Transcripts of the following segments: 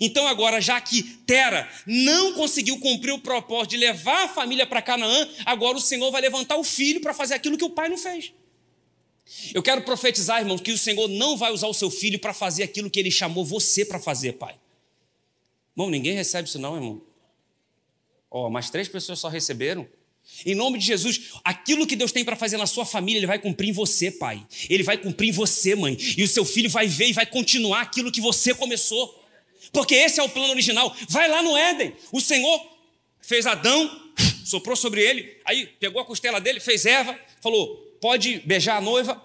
Então, agora, já que Tera não conseguiu cumprir o propósito de levar a família para Canaã, agora o Senhor vai levantar o filho para fazer aquilo que o pai não fez. Eu quero profetizar, irmãos, que o Senhor não vai usar o seu filho para fazer aquilo que ele chamou você para fazer, pai. Bom, ninguém recebe isso, não, irmão. Ó, oh, mas três pessoas só receberam. Em nome de Jesus, aquilo que Deus tem para fazer na sua família, Ele vai cumprir em você, pai. Ele vai cumprir em você, mãe. E o seu filho vai ver e vai continuar aquilo que você começou. Porque esse é o plano original. Vai lá no Éden. O Senhor fez Adão, soprou sobre ele, aí pegou a costela dele, fez Eva, falou: pode beijar a noiva,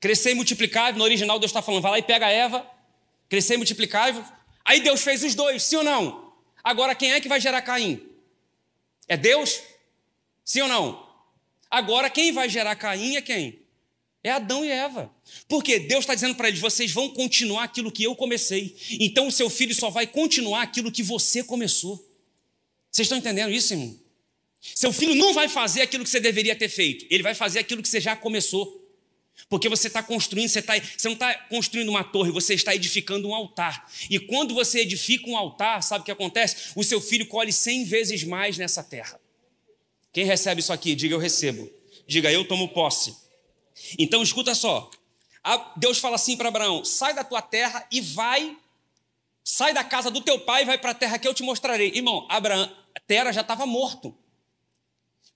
crescer e multiplicar. No original Deus está falando: vai lá e pega a Eva, crescer e multiplicar. Aí Deus fez os dois, sim ou não? Agora quem é que vai gerar Caim? É Deus? Sim ou não? Agora quem vai gerar Caim é quem? É Adão e Eva. Porque Deus está dizendo para eles: vocês vão continuar aquilo que eu comecei. Então o seu filho só vai continuar aquilo que você começou. Vocês estão entendendo isso, irmão? Seu filho não vai fazer aquilo que você deveria ter feito, ele vai fazer aquilo que você já começou. Porque você está construindo, você, tá, você não está construindo uma torre, você está edificando um altar. E quando você edifica um altar, sabe o que acontece? O seu filho colhe cem vezes mais nessa terra. Quem recebe isso aqui? Diga eu recebo. Diga eu tomo posse então escuta só. Deus fala assim para Abraão: sai da tua terra e vai, sai da casa do teu pai e vai para a terra que eu te mostrarei. Irmão, Abraão, Tera já estava morto.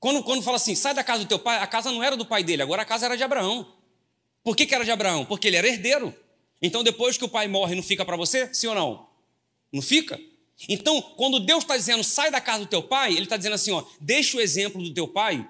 Quando, quando fala assim, sai da casa do teu pai, a casa não era do pai dele, agora a casa era de Abraão. Por que, que era de Abraão? Porque ele era herdeiro. Então, depois que o pai morre, não fica para você? Sim ou não? Não fica? Então, quando Deus está dizendo, sai da casa do teu pai, ele está dizendo assim, ó, deixa o exemplo do teu pai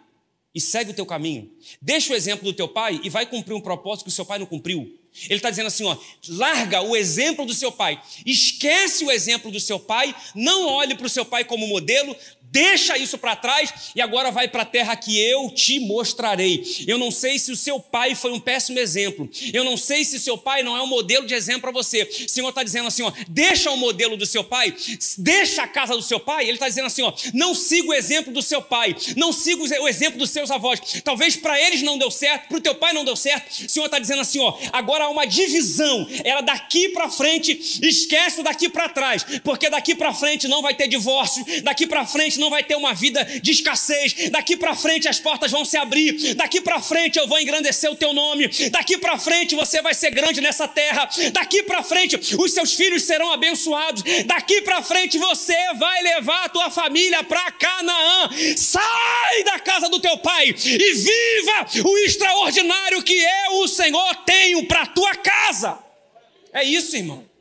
e segue o teu caminho. Deixa o exemplo do teu pai e vai cumprir um propósito que o seu pai não cumpriu. Ele está dizendo assim: ó, larga o exemplo do seu pai, esquece o exemplo do seu pai, não olhe para o seu pai como modelo, deixa isso para trás e agora vai para a terra que eu te mostrarei. Eu não sei se o seu pai foi um péssimo exemplo, eu não sei se o seu pai não é um modelo de exemplo para você. O Senhor está dizendo assim: ó, deixa o modelo do seu pai, deixa a casa do seu pai. Ele está dizendo assim: ó, não siga o exemplo do seu pai, não siga o exemplo dos seus avós. Talvez para eles não deu certo, para o teu pai não deu certo. O Senhor está dizendo assim: ó, agora agora há uma divisão. Era daqui para frente, esquece daqui para trás, porque daqui para frente não vai ter divórcio, daqui para frente não vai ter uma vida de escassez, daqui para frente as portas vão se abrir, daqui para frente eu vou engrandecer o teu nome, daqui para frente você vai ser grande nessa terra, daqui para frente os seus filhos serão abençoados, daqui para frente você vai levar a tua família para Canaã. Sai da casa do teu pai e viva o extraordinário que eu, o Senhor, tenho para tua casa. É isso, irmão.